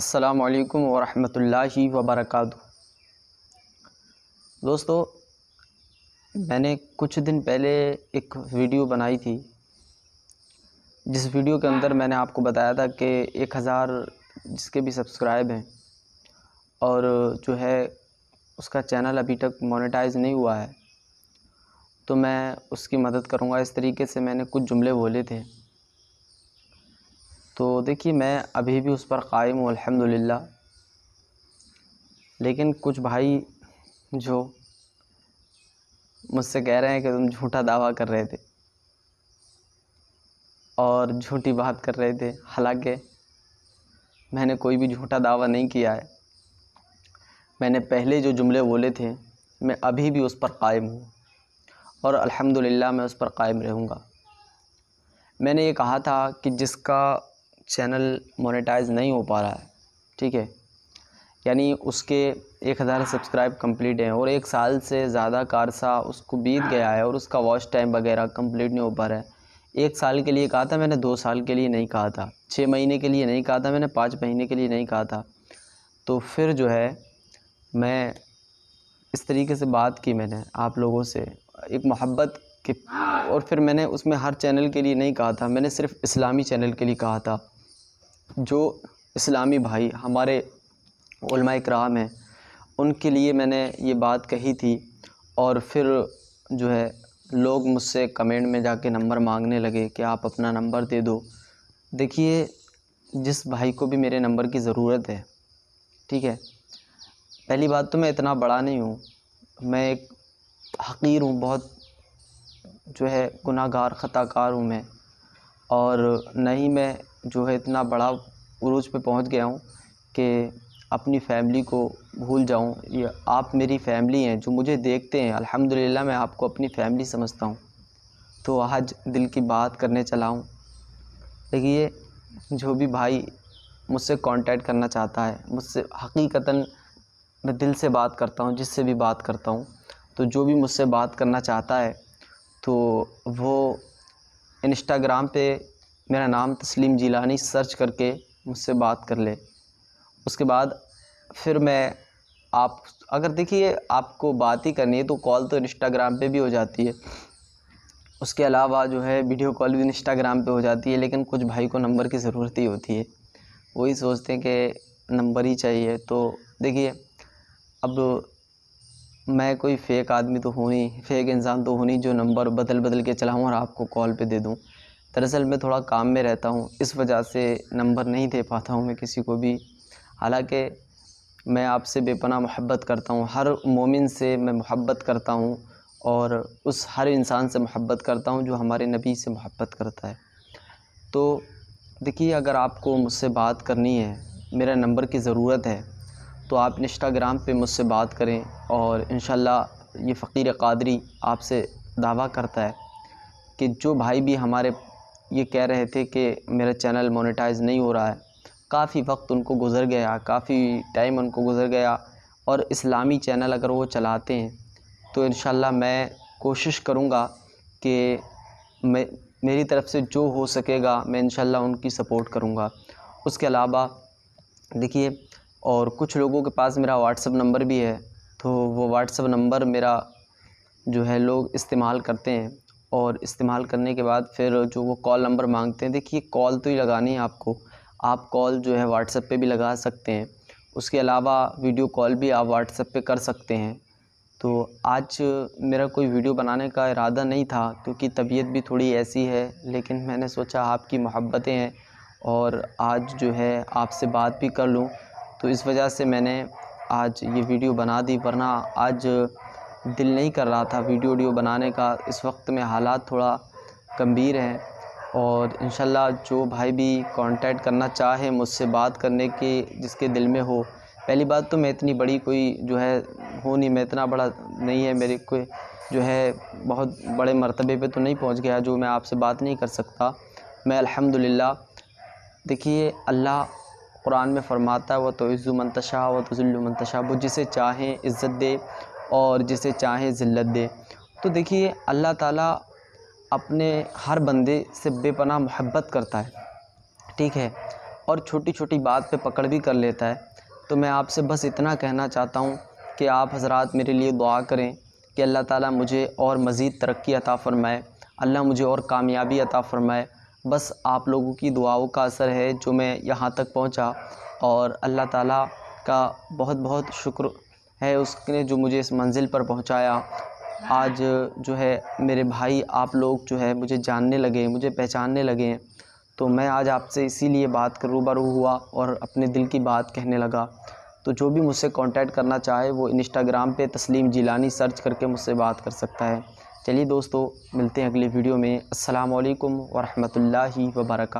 असलकम वालेकुम वर्क दोस्तों मैंने कुछ दिन पहले एक वीडियो बनाई थी जिस वीडियो के अंदर मैंने आपको बताया था कि एक हज़ार जिसके भी सब्सक्राइब हैं और जो है उसका चैनल अभी तक मोनेटाइज नहीं हुआ है तो मैं उसकी मदद करूँगा इस तरीके से मैंने कुछ जुमले बोले थे तो देखिए मैं अभी भी उस पर कायम हूँ अल्हम्दुलिल्लाह लेकिन कुछ भाई जो मुझसे कह रहे हैं कि तुम झूठा दावा कर रहे थे और झूठी बात कर रहे थे हालांकि मैंने कोई भी झूठा दावा नहीं किया है मैंने पहले जो जुमले बोले थे मैं अभी भी उस पर कायम हूँ और अल्हम्दुलिल्लाह मैं उस पर कायम रहूँगा मैंने ये कहा था कि जिसका चैनल मोनेटाइज नहीं हो पा रहा है ठीक है यानी उसके एक हज़ार सब्सक्राइब कंप्लीट हैं और एक साल से ज़्यादा कारसा उसको बीत गया है और उसका वॉच टाइम वगैरह कंप्लीट नहीं हो पा रहा है एक साल के लिए कहा था मैंने दो साल के लिए नहीं कहा था छः महीने के लिए नहीं कहा था मैंने पाँच महीने के लिए नहीं कहा था तो फिर जो है मैं इस तरीके से बात की मैंने आप लोगों से एक मोहब्बत कि और फिर मैंने उसमें हर चैनल के लिए नहीं कहा था मैंने सिर्फ इस्लामी चैनल के लिए कहा था जो इस्लामी भाई हमारे कराम हैं उनके लिए मैंने ये बात कही थी और फिर जो है लोग मुझसे कमेंट में जाके नंबर मांगने लगे कि आप अपना नंबर दे दो देखिए जिस भाई को भी मेरे नंबर की ज़रूरत है ठीक है पहली बात तो मैं इतना बड़ा नहीं हूँ मैं एक हकीर हूँ बहुत जो है गुनागार ख़ताकार हूँ मैं और न ही मैं जो है इतना बड़ा उर्ज पे पहुंच गया हूँ कि अपनी फ़ैमिली को भूल जाऊँ ये आप मेरी फ़ैमिली हैं जो मुझे देखते हैं अल्हम्दुलिल्लाह मैं आपको अपनी फ़ैमिली समझता हूँ तो आज दिल की बात करने चला हूँ देखिए जो भी भाई मुझसे कांटेक्ट करना चाहता है मुझसे हकीकतन मैं दिल से बात करता हूँ जिससे भी बात करता हूँ तो जो भी मुझसे बात करना चाहता है तो वो इंस्टाग्राम पे मेरा नाम तस्लीम जिलानी सर्च करके मुझसे बात कर ले उसके बाद फिर मैं आप अगर देखिए आपको बात ही करनी है तो कॉल तो इंस्टाग्राम पे भी हो जाती है उसके अलावा जो है वीडियो कॉल भी इंस्टाग्राम पे हो जाती है लेकिन कुछ भाई को नंबर की ज़रूरत ही होती है वही सोचते हैं कि नंबर ही चाहिए तो देखिए अब मैं कोई फ़ेक आदमी तो हूँ नहीं फ़ेक इंसान तो हूँ नहीं जो नंबर बदल बदल के चलाऊँ और आपको कॉल पे दे दूँ दरअसल मैं थोड़ा काम में रहता हूँ इस वजह से नंबर नहीं दे पाता हूँ मैं किसी को भी हालाँकि मैं आपसे बेपना मोहब्बत करता हूँ हर मोमिन से मैं मोहब्बत करता हूँ और उस हर इंसान से मोहब्बत करता हूँ जो हमारे नबी से मोहब्बत करता है तो देखिए अगर आपको मुझसे बात करनी है मेरा नंबर की ज़रूरत है तो आप इंस्टाग्राम पे मुझसे बात करें और इन ये फ़कीर कादरी आपसे दावा करता है कि जो भाई भी हमारे ये कह रहे थे कि मेरा चैनल मोनेटाइज नहीं हो रहा है काफ़ी वक्त उनको गुज़र गया काफ़ी टाइम उनको गुज़र गया और इस्लामी चैनल अगर वो चलाते हैं तो इन मैं कोशिश करूँगा कि मैं मेरी तरफ़ से जो हो सकेगा मैं इन उनकी सपोर्ट करूँगा उसके अलावा देखिए और कुछ लोगों के पास मेरा व्हाट्सअप नंबर भी है तो वो व्हाट्सअप नंबर मेरा जो है लोग इस्तेमाल करते हैं और इस्तेमाल करने के बाद फिर जो वो कॉल नंबर मांगते हैं देखिए कॉल तो ही लगानी है आपको आप कॉल जो है व्हाट्सएप पे भी लगा सकते हैं उसके अलावा वीडियो कॉल भी आप व्हाट्सएप पे कर सकते हैं तो आज मेरा कोई वीडियो बनाने का इरादा नहीं था क्योंकि तबीयत भी थोड़ी ऐसी है लेकिन मैंने सोचा आपकी मोहब्बतें हैं और आज जो है आपसे बात भी कर लूँ तो इस वजह से मैंने आज ये वीडियो बना दी वरना आज दिल नहीं कर रहा था वीडियो वीडियो बनाने का इस वक्त में हालात थोड़ा गंभीर हैं और इन जो भाई भी कांटेक्ट करना चाहे मुझसे बात करने के जिसके दिल में हो पहली बात तो मैं इतनी बड़ी कोई जो है हो नहीं मैं इतना बड़ा नहीं है मेरे कोई जो है बहुत बड़े मरतबे पे तो नहीं पहुंच गया जो मैं आपसे बात नहीं कर सकता मैं अल्हम्दुलिल्लाह देखिए अल्लाह कुरान में फ़रमाता है वह तो मंतशा व तज़ुल्लु मंतशा वो जिसे चाहें इज़्ज़त दे और जिसे चाहे ज़िल्लत दे तो देखिए अल्लाह ताला अपने हर बंदे से बेपना मोहब्बत करता है ठीक है और छोटी छोटी बात पे पकड़ भी कर लेता है तो मैं आपसे बस इतना कहना चाहता हूँ कि आप हजरात मेरे लिए दुआ करें कि अल्लाह ताला मुझे और मज़ीद तरक्की अता फ़रमाए अल्लाह मुझे और कामयाबी अता फ़रमाए बस आप लोगों की दुआओं का असर है जो मैं यहाँ तक पहुँचा और अल्लाह ताला का बहुत बहुत शुक्र है उसने जो मुझे इस मंज़िल पर पहुँचाया आज जो है मेरे भाई आप लोग जो है मुझे जानने लगे मुझे पहचानने लगे तो मैं आज आपसे इसीलिए बात कर रूबरू हुआ और अपने दिल की बात कहने लगा तो जो भी मुझसे कांटेक्ट करना चाहे वो इंस्टाग्राम पे तस्लीम जिलानी सर्च करके मुझसे बात कर सकता है चलिए दोस्तों मिलते हैं अगले वीडियो में असलकम वरहमल वर्का